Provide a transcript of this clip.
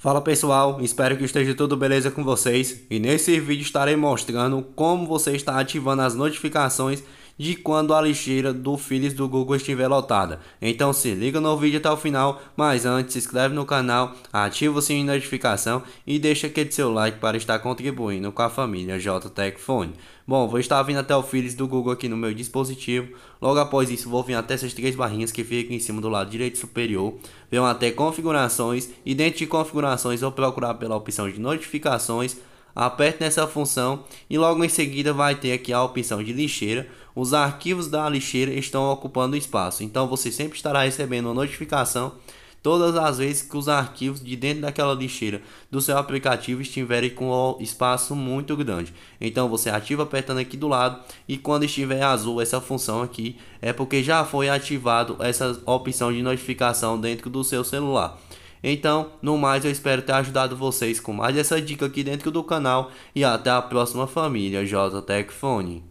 Fala pessoal, espero que esteja tudo beleza com vocês e nesse vídeo estarei mostrando como você está ativando as notificações de quando a lixeira do Filhos do Google estiver lotada. Então se liga no vídeo até o final, mas antes se inscreve no canal, ativa o sininho de notificação e deixa aquele seu like para estar contribuindo com a família JTEC Phone. Bom, vou estar vindo até o Filhos do Google aqui no meu dispositivo, logo após isso vou vir até essas três barrinhas que ficam em cima do lado direito superior, venham até configurações e dentro de configurações vou procurar pela opção de notificações, aperte nessa função e logo em seguida vai ter aqui a opção de lixeira os arquivos da lixeira estão ocupando espaço. Então você sempre estará recebendo uma notificação todas as vezes que os arquivos de dentro daquela lixeira do seu aplicativo estiverem com um espaço muito grande. Então você ativa apertando aqui do lado e quando estiver azul essa função aqui é porque já foi ativado essa opção de notificação dentro do seu celular. Então, no mais, eu espero ter ajudado vocês com mais essa dica aqui dentro do canal. E até a próxima família, JTech